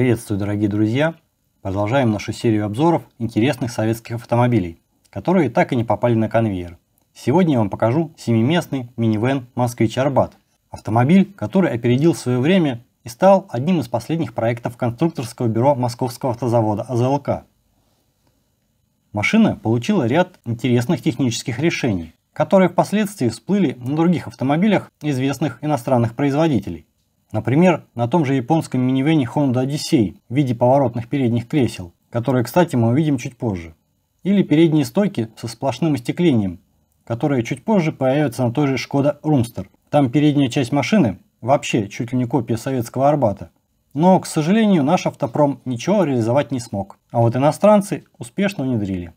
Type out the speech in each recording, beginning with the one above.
Приветствую, дорогие друзья! Продолжаем нашу серию обзоров интересных советских автомобилей, которые так и не попали на конвейер. Сегодня я вам покажу семиместный минивэн «Москвич Арбат». Автомобиль, который опередил свое время и стал одним из последних проектов конструкторского бюро московского автозавода АЗЛК. Машина получила ряд интересных технических решений, которые впоследствии всплыли на других автомобилях известных иностранных производителей. Например, на том же японском минивене Honda Odyssey в виде поворотных передних кресел, которые, кстати, мы увидим чуть позже. Или передние стойки со сплошным остеклением, которые чуть позже появятся на той же Skoda Roomster. Там передняя часть машины вообще чуть ли не копия советского Арбата. Но, к сожалению, наш автопром ничего реализовать не смог. А вот иностранцы успешно внедрили.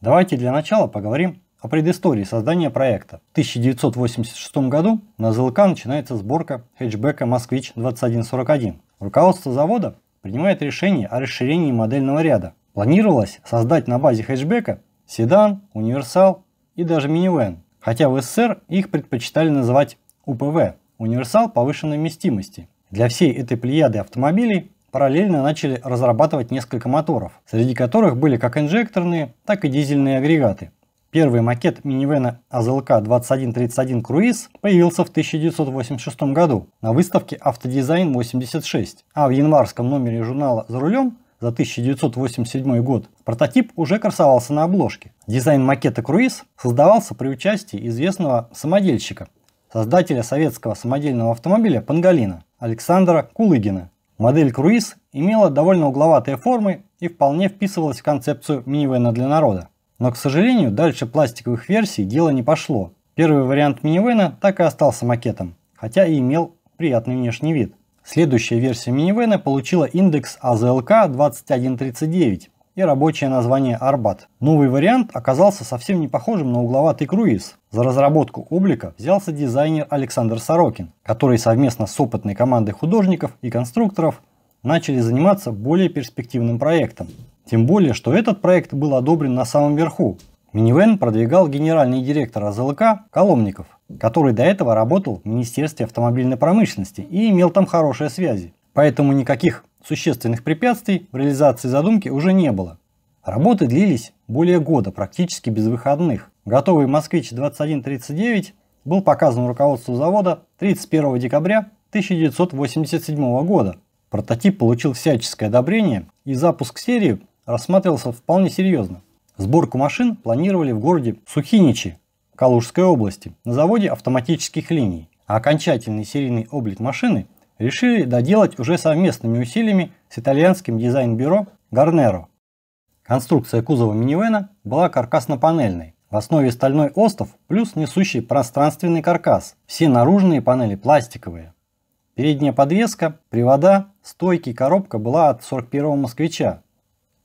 Давайте для начала поговорим о предыстории создания проекта. В 1986 году на ЗЛК начинается сборка хэтчбека «Москвич-2141». Руководство завода принимает решение о расширении модельного ряда. Планировалось создать на базе хэтчбека седан, универсал и даже минивэн, хотя в СССР их предпочитали называть УПВ – универсал повышенной вместимости. Для всей этой плеяды автомобилей параллельно начали разрабатывать несколько моторов, среди которых были как инжекторные, так и дизельные агрегаты – Первый макет минивэна АЗЛК-2131 «Круиз» появился в 1986 году на выставке «Автодизайн-86», а в январском номере журнала «За рулем» за 1987 год прототип уже красовался на обложке. Дизайн макета «Круиз» создавался при участии известного самодельщика, создателя советского самодельного автомобиля «Пангалина» Александра Кулыгина. Модель «Круиз» имела довольно угловатые формы и вполне вписывалась в концепцию минивэна для народа. Но, к сожалению, дальше пластиковых версий дело не пошло. Первый вариант минивэна так и остался макетом, хотя и имел приятный внешний вид. Следующая версия минивэна получила индекс АЗЛК 2139 и рабочее название Арбат. Новый вариант оказался совсем не похожим на угловатый круиз. За разработку облика взялся дизайнер Александр Сорокин, который совместно с опытной командой художников и конструкторов начали заниматься более перспективным проектом. Тем более, что этот проект был одобрен на самом верху. Минивэн продвигал генеральный директор АЗЛК Коломников, который до этого работал в Министерстве автомобильной промышленности и имел там хорошие связи. Поэтому никаких существенных препятствий в реализации задумки уже не было. Работы длились более года, практически без выходных. Готовый «Москвич-2139» был показан руководству завода 31 декабря 1987 года. Прототип получил всяческое одобрение и запуск серии рассматривался вполне серьезно. Сборку машин планировали в городе Сухиничи, Калужской области, на заводе автоматических линий, а окончательный серийный облик машины решили доделать уже совместными усилиями с итальянским дизайн-бюро Гарнеро. Конструкция кузова минивэна была каркасно-панельной, в основе стальной остов плюс несущий пространственный каркас, все наружные панели пластиковые. Передняя подвеска, привода, стойки коробка была от 41-го москвича,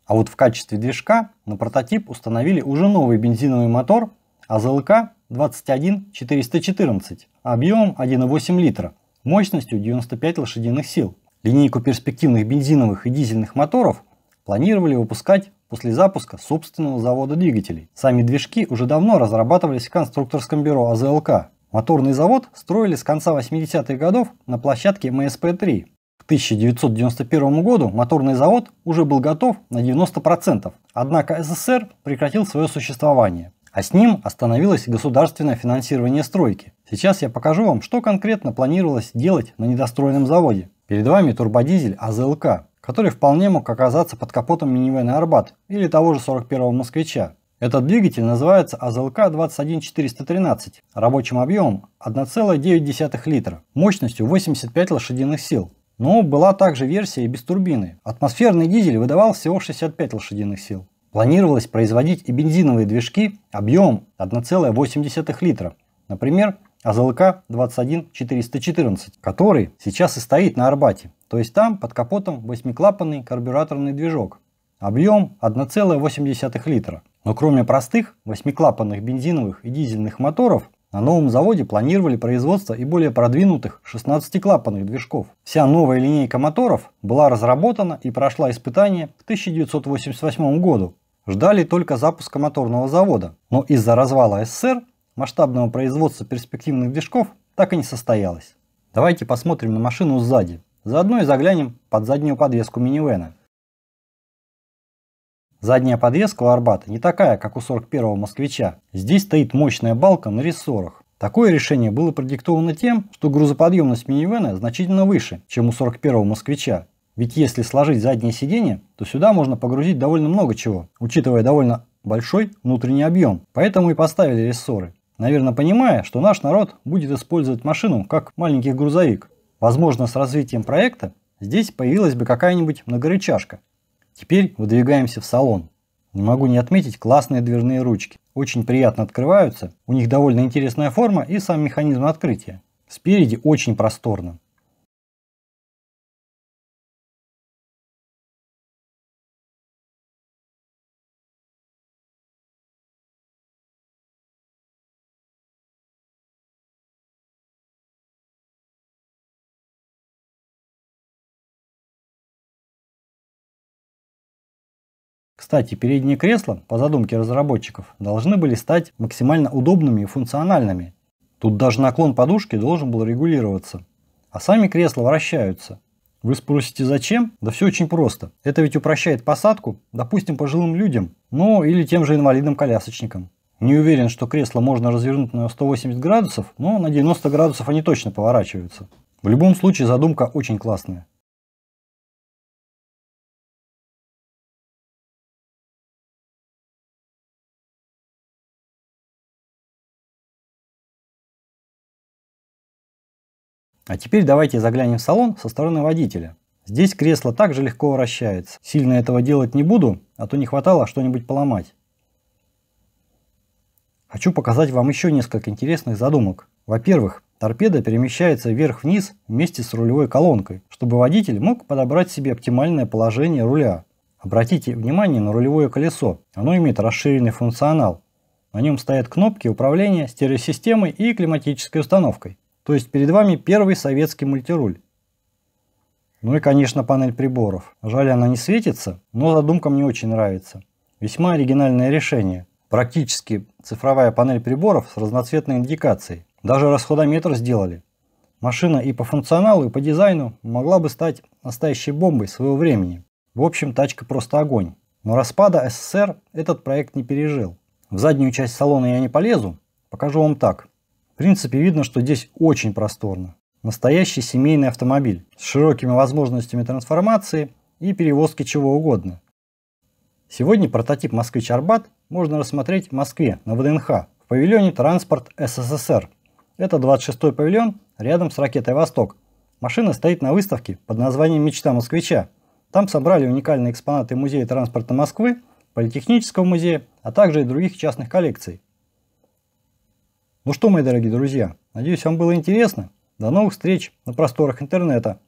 а вот в качестве движка на прототип установили уже новый бензиновый мотор АЗЛК 21414 объемом 1,8 литра, мощностью 95 лошадиных сил. Линейку перспективных бензиновых и дизельных моторов планировали выпускать после запуска собственного завода двигателей. Сами движки уже давно разрабатывались в конструкторском бюро АЗЛК. Моторный завод строили с конца 80-х годов на площадке МСП-3. 1991 году моторный завод уже был готов на 90%, однако СССР прекратил свое существование, а с ним остановилось государственное финансирование стройки. Сейчас я покажу вам, что конкретно планировалось делать на недостроенном заводе. Перед вами турбодизель АЗЛК, который вполне мог оказаться под капотом минивэна «Арбат» или того же 41-го «Москвича». Этот двигатель называется АЗЛК-21413 рабочим объемом 1,9 литра, мощностью 85 лошадиных сил. Но ну, была также версия и без турбины. Атмосферный дизель выдавал всего 65 лошадиных сил. Планировалось производить и бензиновые движки объемом 1,8 литра. Например, АЗЛК 21414, который сейчас и стоит на Арбате. То есть там под капотом восьмиклапанный карбюраторный движок. Объем 1,8 литра. Но кроме простых восьмиклапанных бензиновых и дизельных моторов, на новом заводе планировали производство и более продвинутых 16-клапанных движков. Вся новая линейка моторов была разработана и прошла испытания в 1988 году. Ждали только запуска моторного завода, но из-за развала СССР масштабного производства перспективных движков так и не состоялось. Давайте посмотрим на машину сзади. Заодно и заглянем под заднюю подвеску минивэна. Задняя подвеска у Арбата не такая, как у 41-го москвича. Здесь стоит мощная балка на рессорах. Такое решение было продиктовано тем, что грузоподъемность минивэна значительно выше, чем у 41-го москвича. Ведь если сложить заднее сиденье, то сюда можно погрузить довольно много чего, учитывая довольно большой внутренний объем. Поэтому и поставили рессоры. Наверное, понимая, что наш народ будет использовать машину как маленький грузовик. Возможно, с развитием проекта здесь появилась бы какая-нибудь многорычажка, Теперь выдвигаемся в салон. Не могу не отметить классные дверные ручки. Очень приятно открываются, у них довольно интересная форма и сам механизм открытия. Спереди очень просторно. Кстати, передние кресла, по задумке разработчиков, должны были стать максимально удобными и функциональными. Тут даже наклон подушки должен был регулироваться. А сами кресла вращаются. Вы спросите, зачем? Да все очень просто. Это ведь упрощает посадку, допустим, пожилым людям, ну или тем же инвалидам-колясочникам. Не уверен, что кресло можно развернуть на 180 градусов, но на 90 градусов они точно поворачиваются. В любом случае задумка очень классная. А теперь давайте заглянем в салон со стороны водителя. Здесь кресло также легко вращается. Сильно этого делать не буду, а то не хватало что-нибудь поломать. Хочу показать вам еще несколько интересных задумок. Во-первых, торпеда перемещается вверх-вниз вместе с рулевой колонкой, чтобы водитель мог подобрать себе оптимальное положение руля. Обратите внимание на рулевое колесо, оно имеет расширенный функционал. На нем стоят кнопки управления стереосистемой и климатической установкой. То есть перед вами первый советский мультируль. Ну и, конечно, панель приборов. Жаль, она не светится, но задумка мне очень нравится. Весьма оригинальное решение. Практически цифровая панель приборов с разноцветной индикацией. Даже расходометр сделали. Машина и по функционалу, и по дизайну могла бы стать настоящей бомбой своего времени. В общем, тачка просто огонь. Но распада СССР этот проект не пережил. В заднюю часть салона я не полезу, покажу вам так. В принципе, видно, что здесь очень просторно. Настоящий семейный автомобиль с широкими возможностями трансформации и перевозки чего угодно. Сегодня прототип «Москвич Арбат» можно рассмотреть в Москве на ВДНХ в павильоне «Транспорт СССР». Это 26-й павильон рядом с ракетой «Восток». Машина стоит на выставке под названием «Мечта москвича». Там собрали уникальные экспонаты Музея транспорта Москвы, Политехнического музея, а также и других частных коллекций. Ну что, мои дорогие друзья, надеюсь, вам было интересно. До новых встреч на просторах интернета.